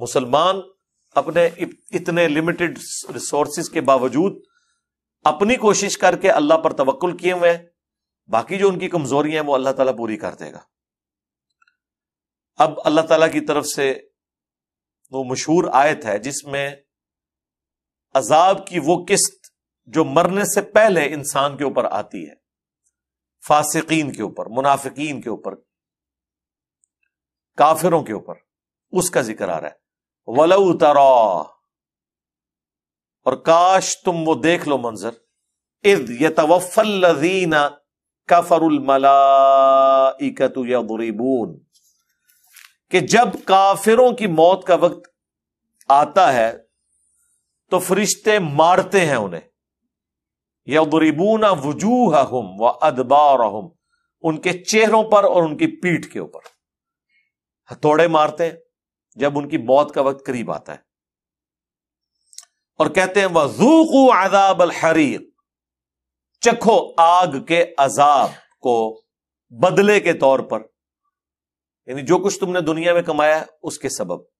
मुसलमान अपने इतने लिमिटेड रिसोर्सिस के बावजूद अपनी कोशिश करके अल्लाह पर तवक्ल किए हुए हैं बाकी जो उनकी कमजोरियां हैं वो अल्लाह ताला पूरी कर देगा अब अल्लाह ताला की तरफ से वो मशहूर आयत है जिसमें अजाब की वो किस्त जो मरने से पहले इंसान के ऊपर आती है फासिकीन के ऊपर मुनाफिकीन के ऊपर काफिरों के ऊपर उसका जिक्र आ रहा है वलऊ तर और काश तुम वो देख लो मंजर इज इद यतवफल्लजीना कफरुल मलाइकतु यदरिबून कि जब काफिरों की मौत का वक्त आता है तो फरिश्ते मारते हैं उन्हें यदरिबूना वजूह हम व अदबार हम उनके चेहरों पर और उनकी पीठ के ऊपर हथौड़े मारते हैं जब उनकी मौत का वक्त करीब आता है और कहते हैं वजूकू आजाब अल हरीर चखो आग के अजाब को बदले के तौर पर यानी जो कुछ तुमने दुनिया में कमाया उसके सबब